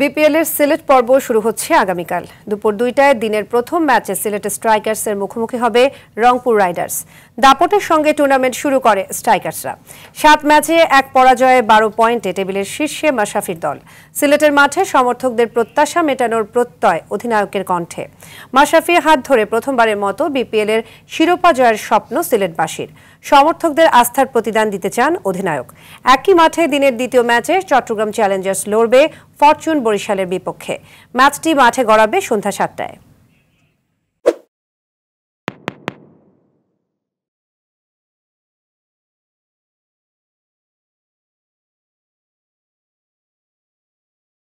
BPL এর সিলেট পর্ব শুরু হচ্ছে আগামীকাল দুপুর দুইটায় দিনের প্রথম ম্যাচে সিলেট স্ট্রাইকার্সের মুখোমুখি হবে রংপুর রাইডার্স দাপটের সঙ্গে টুর্নামেন্ট শুরু করে স্ট্রাইকার্সরা সাত ম্যাচে এক পরাজয়ে বারো পয়েন্টে টেবিলের শীর্ষে মাশাফির দল সিলেটের মাঠে সমর্থকদের প্রত্যাশা মেটানোর প্রত্যয় অধিনায়কের কণ্ঠে মাশরাফির হাত ধরে প্রথমবারের মতো বিপিএল এর শিরোপা জয়ের স্বপ্ন সিলেটবাসীর সমর্থকদের আস্থার প্রতিদান দিতে চান অধিনায়ক একই মাঠে দিনের দ্বিতীয় ম্যাচে চট্টগ্রাম চ্যালেঞ্জার্স লড়বে ফরচুন বরিশালের বিপক্ষে ম্যাচটি মাঠে গড়াবে সন্ধ্যা সাতটায়